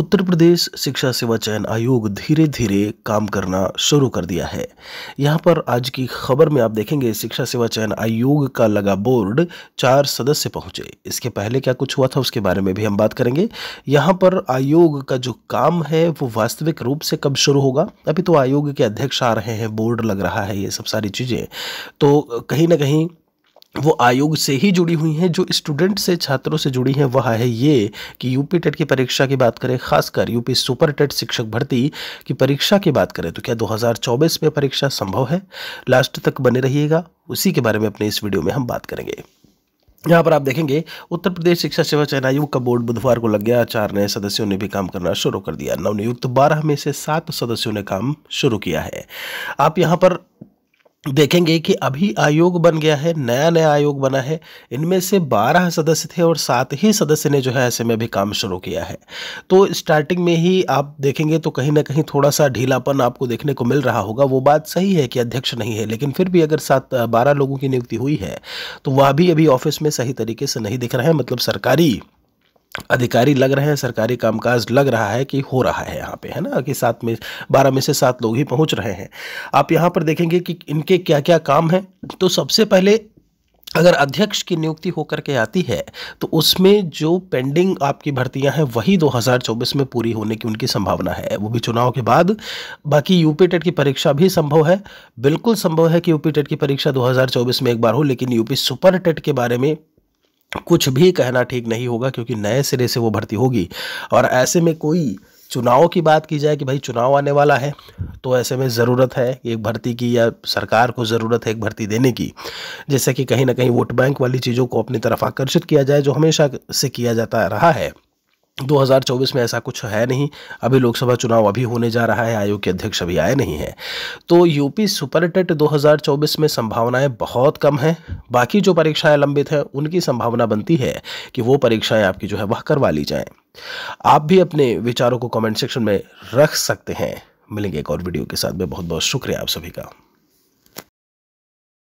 उत्तर प्रदेश शिक्षा सेवा चयन आयोग धीरे धीरे काम करना शुरू कर दिया है यहाँ पर आज की खबर में आप देखेंगे शिक्षा सेवा चयन आयोग का लगा बोर्ड चार सदस्य पहुंचे इसके पहले क्या कुछ हुआ था उसके बारे में भी हम बात करेंगे यहाँ पर आयोग का जो काम है वो वास्तविक रूप से कब शुरू होगा अभी तो आयोग के अध्यक्ष आ रहे हैं बोर्ड लग रहा है ये सब सारी चीज़ें तो कहीं ना कहीं वो आयोग से ही जुड़ी हुई हैं जो स्टूडेंट से छात्रों से जुड़ी हैं वह है ये कि यूपी टेट की परीक्षा की बात करें खासकर यूपी सुपर टेट शिक्षक भर्ती की परीक्षा की बात करें तो क्या 2024 में परीक्षा संभव है लास्ट तक बने रहिएगा उसी के बारे में अपने इस वीडियो में हम बात करेंगे यहाँ पर आप देखेंगे उत्तर प्रदेश शिक्षा सेवा चयन आयोग का बोर्ड बुधवार को लग गया चार नए सदस्यों ने भी काम करना शुरू कर दिया नवनियुक्त बारह में से सात सदस्यों ने काम शुरू किया है आप यहाँ पर देखेंगे कि अभी आयोग बन गया है नया नया आयोग बना है इनमें से 12 सदस्य थे और सात ही सदस्य ने जो है ऐसे में भी काम शुरू किया है तो स्टार्टिंग में ही आप देखेंगे तो कहीं ना कहीं थोड़ा सा ढीलापन आपको देखने को मिल रहा होगा वो बात सही है कि अध्यक्ष नहीं है लेकिन फिर भी अगर सात बारह लोगों की नियुक्ति हुई है तो वह भी अभी ऑफिस में सही तरीके से नहीं दिख रहा है मतलब सरकारी अधिकारी लग रहे हैं सरकारी कामकाज लग रहा है कि हो रहा है यहाँ पे है ना कि सात में बारह में से सात लोग ही पहुँच रहे हैं आप यहाँ पर देखेंगे कि इनके क्या क्या काम हैं तो सबसे पहले अगर अध्यक्ष की नियुक्ति होकर के आती है तो उसमें जो पेंडिंग आपकी भर्तियां हैं वही 2024 में पूरी होने की उनकी संभावना है वो भी चुनाव के बाद बाकी यूपी टेट की परीक्षा भी संभव है बिल्कुल संभव है कि यूपी टेट की परीक्षा 2024 में एक बार हो लेकिन यूपी सुपर टेट के बारे में कुछ भी कहना ठीक नहीं होगा क्योंकि नए सिरे से वो भर्ती होगी और ऐसे में कोई चुनाव की बात की जाए कि भाई चुनाव आने वाला है तो ऐसे में ज़रूरत है एक भर्ती की या सरकार को ज़रूरत है एक भर्ती देने की जैसे कि कहीं ना कहीं वोट बैंक वाली चीज़ों को अपनी तरफ आकर्षित किया जाए जो हमेशा से किया जाता रहा है 2024 में ऐसा कुछ है नहीं अभी लोकसभा चुनाव अभी होने जा रहा है आयोग के अध्यक्ष अभी आए नहीं हैं तो यूपी सुपरटेट 2024 में संभावनाएं बहुत कम हैं बाकी जो परीक्षाएं लंबित हैं उनकी संभावना बनती है कि वो परीक्षाएं आपकी जो है वह करवा ली जाएं आप भी अपने विचारों को कमेंट सेक्शन में रख सकते हैं मिलेंगे एक और वीडियो के साथ में बहुत बहुत शुक्रिया आप सभी का